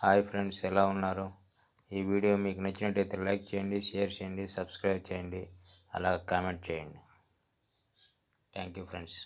hi friends ఎలా ఉన్నారు ఈ వీడియో మీకు నచ్చినట్టయితే లైక్ చేయండి షేర్ చేయండి సబ్స్క్రైబ్ చేయండి అలా కామెంట్ చేయండి థ్యాంక్ యూ ఫ్రెండ్స్